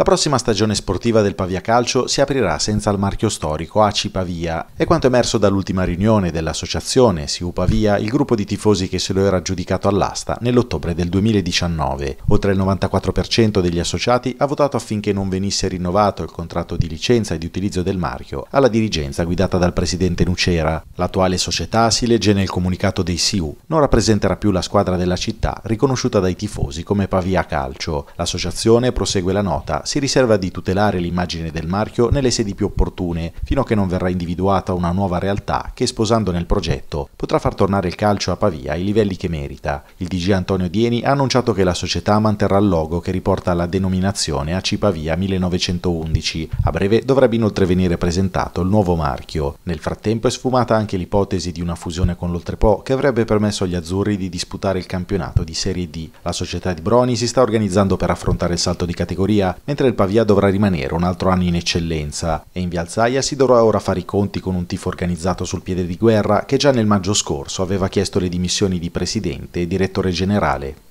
La prossima stagione sportiva del Pavia Calcio si aprirà senza il marchio storico ACI Pavia e quanto emerso dall'ultima riunione dell'associazione SIU Pavia, il gruppo di tifosi che se lo era giudicato all'asta nell'ottobre del 2019. Oltre il 94% degli associati ha votato affinché non venisse rinnovato il contratto di licenza e di utilizzo del marchio alla dirigenza guidata dal presidente Nucera. L'attuale società, si legge nel comunicato dei SIU, non rappresenterà più la squadra della città riconosciuta dai tifosi come Pavia Calcio. L'associazione prosegue la nota si riserva di tutelare l'immagine del marchio nelle sedi più opportune, fino a che non verrà individuata una nuova realtà che, sposando nel progetto, potrà far tornare il calcio a Pavia ai livelli che merita. Il DG Antonio Dieni ha annunciato che la società manterrà il logo che riporta la denominazione AC Pavia 1911. A breve dovrebbe inoltre venire presentato il nuovo marchio. Nel frattempo è sfumata anche l'ipotesi di una fusione con l'Oltrepo che avrebbe permesso agli azzurri di disputare il campionato di Serie D. La società di Broni si sta organizzando per affrontare il salto di categoria mentre il Pavia dovrà rimanere un altro anno in eccellenza e in Vialzaia si dovrà ora fare i conti con un tifo organizzato sul piede di guerra che già nel maggio scorso aveva chiesto le dimissioni di presidente e direttore generale.